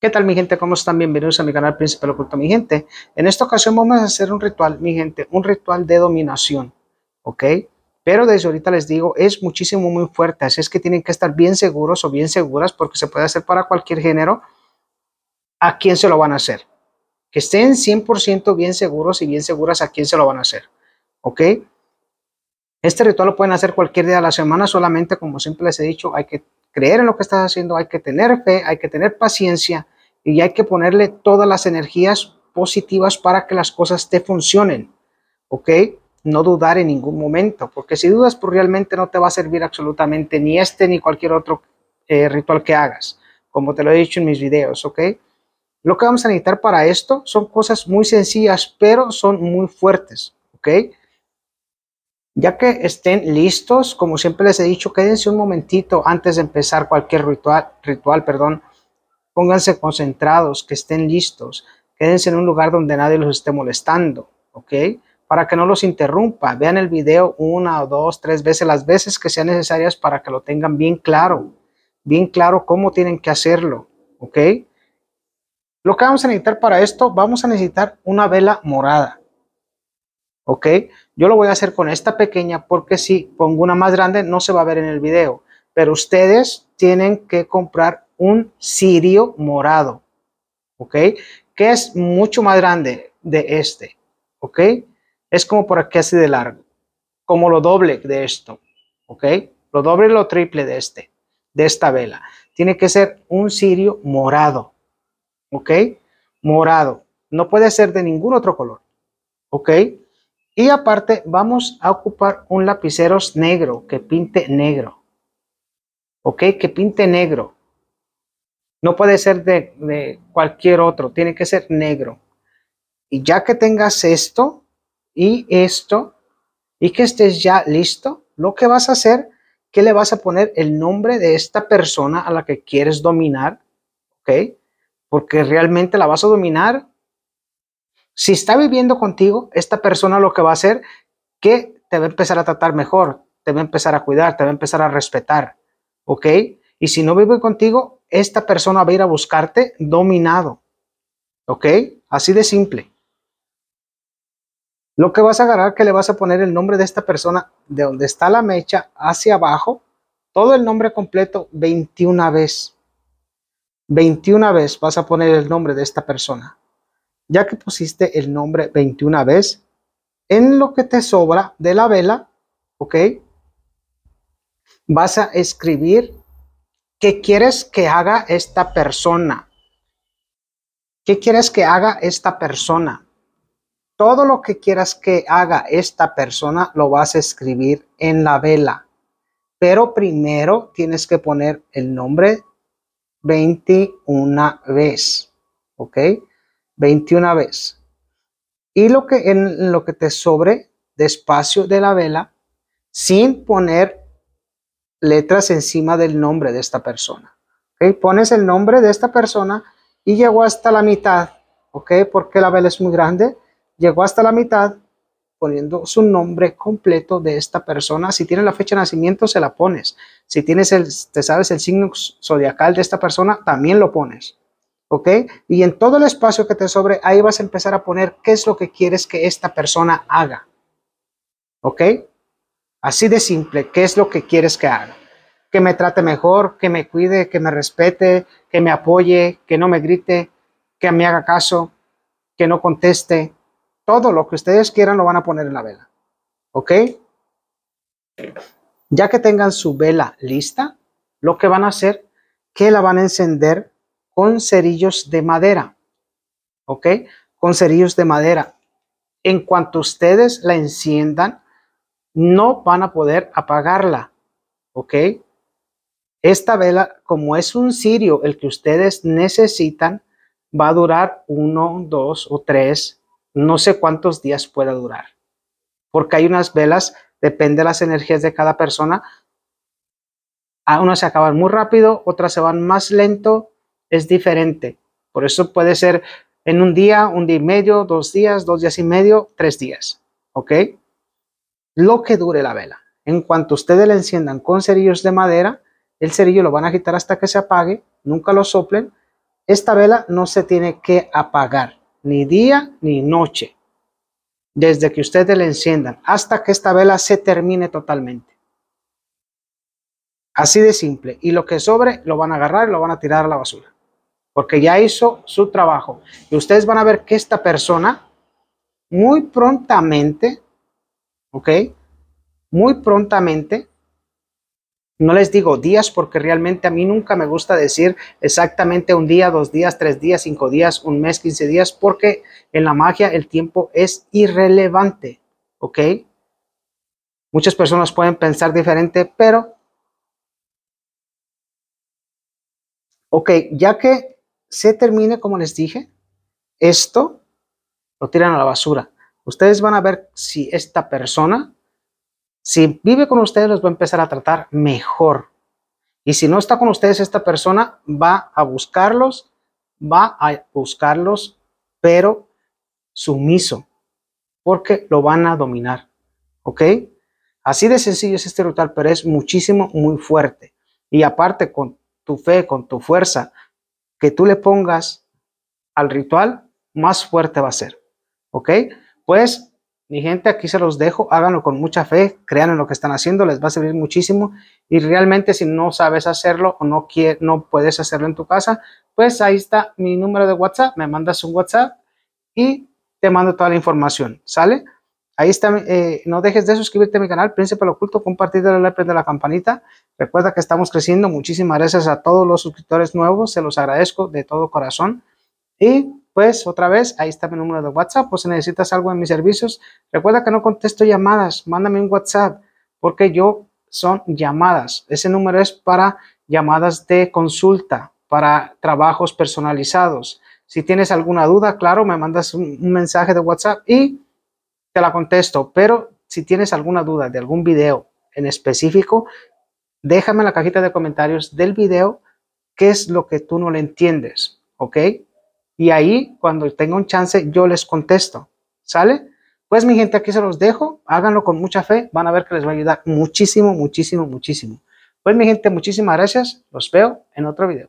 ¿Qué tal mi gente? ¿Cómo están? Bienvenidos a mi canal Príncipe Oculto, mi gente. En esta ocasión vamos a hacer un ritual, mi gente, un ritual de dominación, ¿ok? Pero desde ahorita les digo, es muchísimo muy fuerte, así es que tienen que estar bien seguros o bien seguras porque se puede hacer para cualquier género. ¿A quién se lo van a hacer? Que estén 100% bien seguros y bien seguras a quién se lo van a hacer, ¿ok? Este ritual lo pueden hacer cualquier día de la semana, solamente como siempre les he dicho, hay que creer en lo que estás haciendo, hay que tener fe, hay que tener paciencia y hay que ponerle todas las energías positivas para que las cosas te funcionen, ¿ok? No dudar en ningún momento, porque si dudas, pues realmente no te va a servir absolutamente ni este ni cualquier otro eh, ritual que hagas, como te lo he dicho en mis videos, ¿ok? Lo que vamos a necesitar para esto son cosas muy sencillas, pero son muy fuertes, ¿ok? Ya que estén listos, como siempre les he dicho, quédense un momentito antes de empezar cualquier ritual, ritual perdón. Pónganse concentrados, que estén listos. Quédense en un lugar donde nadie los esté molestando, ¿ok? Para que no los interrumpa. Vean el video una, dos, tres veces, las veces que sean necesarias para que lo tengan bien claro. Bien claro cómo tienen que hacerlo, ¿ok? Lo que vamos a necesitar para esto, vamos a necesitar una vela morada. ¿ok? Yo lo voy a hacer con esta pequeña porque si pongo una más grande no se va a ver en el video, pero ustedes tienen que comprar un cirio morado, ¿ok? Que es mucho más grande de este, ¿ok? Es como por aquí así de largo, como lo doble de esto, ¿ok? Lo doble y lo triple de este, de esta vela. Tiene que ser un cirio morado, ¿ok? Morado. No puede ser de ningún otro color, ¿ok? Y aparte vamos a ocupar un lapicero negro que pinte negro. ¿Ok? Que pinte negro. No puede ser de, de cualquier otro, tiene que ser negro. Y ya que tengas esto y esto y que estés ya listo, lo que vas a hacer que le vas a poner el nombre de esta persona a la que quieres dominar, ¿ok? Porque realmente la vas a dominar si está viviendo contigo, esta persona lo que va a hacer que te va a empezar a tratar mejor, te va a empezar a cuidar, te va a empezar a respetar, ¿ok? Y si no vive contigo, esta persona va a ir a buscarte dominado, ¿ok? Así de simple. Lo que vas a agarrar que le vas a poner el nombre de esta persona de donde está la mecha hacia abajo, todo el nombre completo 21 veces. 21 veces vas a poner el nombre de esta persona ya que pusiste el nombre 21 veces en lo que te sobra de la vela, ¿ok? Vas a escribir qué quieres que haga esta persona. ¿Qué quieres que haga esta persona? Todo lo que quieras que haga esta persona lo vas a escribir en la vela. Pero primero tienes que poner el nombre 21 veces, ¿ok? 21 veces. Y lo que en lo que te sobre despacio de la vela, sin poner letras encima del nombre de esta persona. ¿okay? Pones el nombre de esta persona y llegó hasta la mitad, ¿ok? Porque la vela es muy grande, llegó hasta la mitad poniendo su nombre completo de esta persona. Si tiene la fecha de nacimiento, se la pones. Si tienes el, te sabes el signo zodiacal de esta persona, también lo pones. ¿ok? Y en todo el espacio que te sobre, ahí vas a empezar a poner qué es lo que quieres que esta persona haga, ¿ok? Así de simple, qué es lo que quieres que haga. Que me trate mejor, que me cuide, que me respete, que me apoye, que no me grite, que me haga caso, que no conteste. Todo lo que ustedes quieran lo van a poner en la vela, ¿ok? Ya que tengan su vela lista, lo que van a hacer, que la van a encender con cerillos de madera. ¿Ok? Con cerillos de madera. En cuanto ustedes la enciendan, no van a poder apagarla. ¿Ok? Esta vela, como es un cirio el que ustedes necesitan, va a durar uno, dos o tres, no sé cuántos días pueda durar. Porque hay unas velas, depende de las energías de cada persona, a unas se acaban muy rápido, otras se van más lento, es diferente. Por eso puede ser en un día, un día y medio, dos días, dos días y medio, tres días. ¿Ok? Lo que dure la vela. En cuanto ustedes la enciendan con cerillos de madera, el cerillo lo van a quitar hasta que se apague, nunca lo soplen. Esta vela no se tiene que apagar, ni día ni noche, desde que ustedes la enciendan, hasta que esta vela se termine totalmente. Así de simple. Y lo que sobre lo van a agarrar y lo van a tirar a la basura porque ya hizo su trabajo. Y ustedes van a ver que esta persona muy prontamente, ¿ok? Muy prontamente, no les digo días porque realmente a mí nunca me gusta decir exactamente un día, dos días, tres días, cinco días, un mes, quince días, porque en la magia el tiempo es irrelevante, ¿ok? Muchas personas pueden pensar diferente, pero... Ok, ya que se termine, como les dije, esto lo tiran a la basura. Ustedes van a ver si esta persona, si vive con ustedes, los va a empezar a tratar mejor. Y si no está con ustedes, esta persona va a buscarlos, va a buscarlos, pero sumiso, porque lo van a dominar. ¿Ok? Así de sencillo es este ritual, pero es muchísimo, muy fuerte. Y aparte, con tu fe, con tu fuerza, que tú le pongas al ritual, más fuerte va a ser. ¿Ok? Pues, mi gente, aquí se los dejo. Háganlo con mucha fe. Crean en lo que están haciendo. Les va a servir muchísimo. Y realmente, si no sabes hacerlo o no, quiere, no puedes hacerlo en tu casa, pues ahí está mi número de WhatsApp. Me mandas un WhatsApp y te mando toda la información. ¿Sale? Ahí está, eh, no dejes de suscribirte a mi canal Príncipe Oculto, compartir, darle like, prender la campanita. Recuerda que estamos creciendo. Muchísimas gracias a todos los suscriptores nuevos, se los agradezco de todo corazón. Y pues otra vez, ahí está mi número de WhatsApp, pues si necesitas algo en mis servicios, recuerda que no contesto llamadas, mándame un WhatsApp, porque yo son llamadas. Ese número es para llamadas de consulta, para trabajos personalizados. Si tienes alguna duda, claro, me mandas un mensaje de WhatsApp y te la contesto, pero si tienes alguna duda de algún video en específico, déjame en la cajita de comentarios del video qué es lo que tú no le entiendes, ¿ok? Y ahí, cuando tenga un chance, yo les contesto, ¿sale? Pues mi gente, aquí se los dejo, háganlo con mucha fe, van a ver que les va a ayudar muchísimo, muchísimo, muchísimo. Pues mi gente, muchísimas gracias, los veo en otro video.